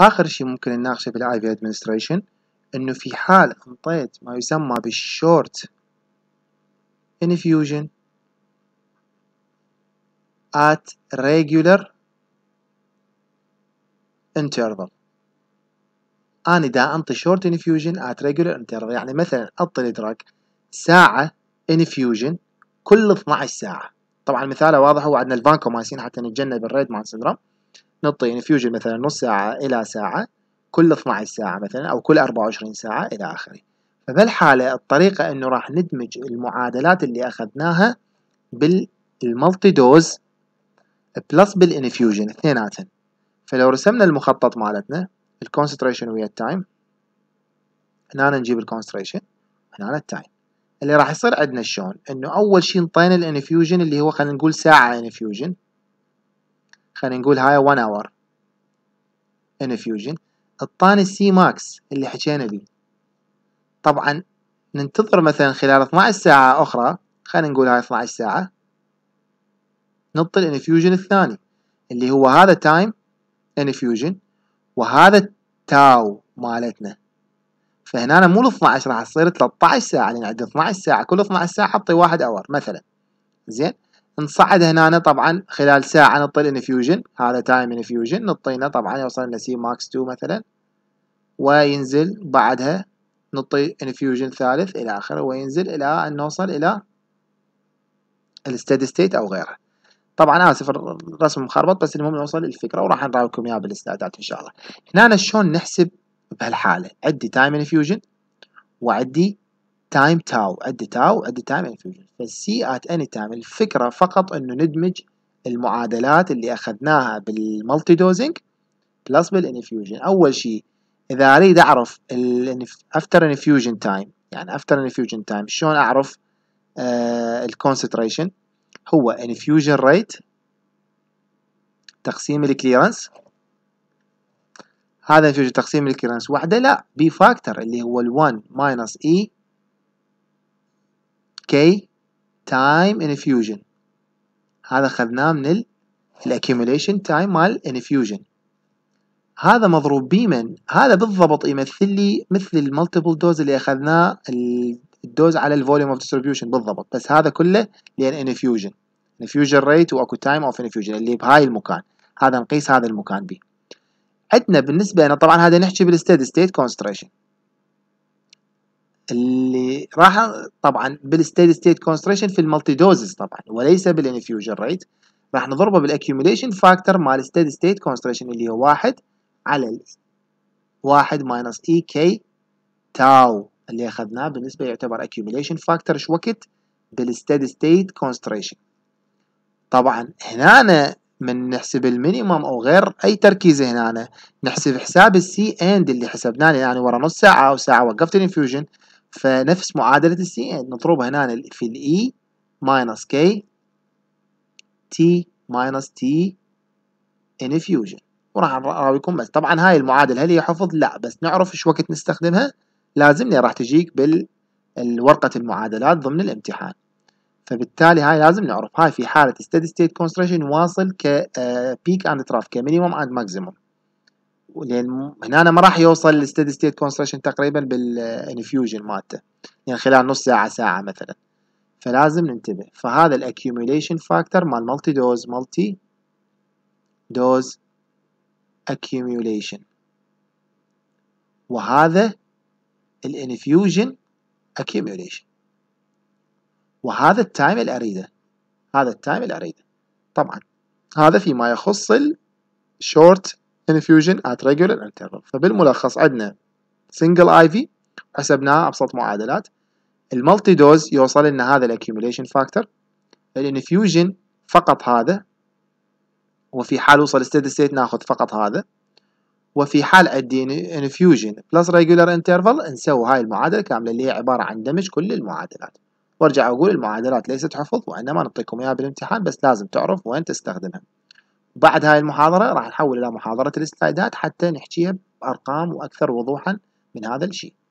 آخر شيء ممكن نناقشه بالاي في ادمنستريشن إنه في حال انطيت ما يسمى بالشورت انفيوجن at regular interval أنا دا أنطي short infusion at regular interval يعني مثلا اطي الإدراك ساعة infusion كل 12 ساعة طبعا مثاله واضح هو عندنا الفانكوماسين حتى نتجنب الريد مان سندروم نطين يعني فيوجن مثلا نص ساعة إلى ساعة كل 12 ساعة مثلا أو كل 24 ساعة إلى آخره فبالحالة الطريقة إنه راح ندمج المعادلات اللي أخذناها بالمالتي دوز بلس بالانفيوجن اثنيناتهم فلو رسمنا المخطط مالتنا الكونسنتريشن ويا التايم هنا نجيب الكونسنتريشن هنا التايم اللي راح يصير عندنا شلون انه اول شيء انطينا الانفيوجن اللي هو خلينا نقول ساعه انفيوجن خلينا نقول هاي 1 اور انفيوجن الطاني السي ماكس اللي حكينا به طبعا ننتظر مثلا خلال 12 ساعة أخرى خلينا نقول هاي 12 ساعة نطل الانفيوجن الثاني اللي هو هذا تايم انفيوجن وهذا تاو مالتنا فهنا أنا مو ال 12 راح تصير 13 ساعة لأن عندنا 12 ساعة كل 12 ساعة حطي واحد اور مثلا زين نصعد هنا طبعا خلال ساعة نطي الانفيوجن هذا تايم انفيوجن نطينا طبعا يوصل لنا سي ماكس 2 مثلا وينزل بعدها نطي انفيوجن ثالث الى اخره وينزل الى ان نوصل الى الستيدي ستيت او غيره طبعا اسف الرسم مخربط بس المهم نوصل للفكره وراح نراويكم اياها بالسلايدات ان شاء الله هنا شلون نحسب بهالحاله عندي تايم انفيوجن وعندي تايم تاو ادي تاو ادي تايم the فالسي ات اني تايم الفكرة فقط انه ندمج المعادلات اللي اخذناها بالمالتي دوزنج بلس بالانفيوجن اول شيء اذا اريد اعرف افتر انفيوجن تايم يعني افتر انفيوجن تايم شلون اعرف آه، الكونسنتريشن هو انفيوجن ريت تقسيم الكليرنس هذا انفيوجن تقسيم الكليرنس واحده لا بي فاكتور اللي هو ال1 ماينس اي e K time infusion هذا أخذناه من الاكيوميليشن تايم مال infusion هذا مضروب بيه من هذا بالضبط يمثل لي مثل المالتيبل دوز اللي اخذناه الدوز على الفوليوم اوف ديستريبيوشن بالضبط بس هذا كله لان انفيوجن انفيوجن ريت واكو تايم اوف انفيوجن اللي بهاي المكان هذا نقيس هذا المكان بيه عندنا بالنسبه لنا طبعا هذا نحكي بالستيد ستيت كونستريشن اللي راح طبعا بالستيد ستيت كونستريشن في المالتي دوزز طبعا وليس بالانفيوجن ريت راح نضربه بالاكيوميليشن فاكتور مال الستيد ستيت كونستريشن اللي هو واحد على ال واحد ماينس اي كي تاو اللي اخذناه بالنسبه يعتبر اكيوميليشن فاكتور ايش وقت بالsteady state concentration طبعا هنا أنا من نحسب المينيمم او غير اي تركيز هنا أنا نحسب حساب السي اند اللي حسبناه يعني ورا نص ساعه او ساعه وقفت الانفيوجن فنفس معادلة السي يعني ان نضربها هنا في الاي ماينس كي تي ماينس تي انفيوجن وراح اراويكم بس طبعا هاي المعادله هل هي حفظ؟ لا بس نعرف ايش وقت نستخدمها لازمني راح تجيك بالورقه المعادلات ضمن الامتحان فبالتالي هاي لازم نعرف هاي في حاله ستيدي ستيت كونستريشن واصل ك بيك اند تراف كمينيموم اند ماكسيموم ولين هنا أنا ما راح يوصل للستيدي ستيت كونستراكشن تقريبا بالانفيوجن مالته يعني خلال نص ساعة ساعة مثلا فلازم ننتبه فهذا الاكيوميليشن فاكتور مال مالتي دوز مالتي دوز اكيوميليشن وهذا الانفيوجن اكيوميليشن وهذا التايم اللي اريده هذا التايم اللي اريده طبعا هذا فيما يخص الشورت infusion at regular interval فبالملخص عندنا single IV حسبناها أبسط معادلات المالتي دوز يوصل لنا هذا الاكيوميليشن فاكتور الانفيوجن فقط هذا وفي حال وصل steady state ناخذ فقط هذا وفي حال عندي انفيوجن بلس ريجولار انترفال نسوي هاي المعادله كامله اللي هي عباره عن دمج كل المعادلات وارجع اقول المعادلات ليست حفظ وانما نعطيكم اياها بالامتحان بس لازم تعرف وين تستخدمها بعد هاي المحاضرة راح نحول إلى محاضرة السلايدات حتى نحكيها بأرقام وأكثر وضوحا من هذا الشيء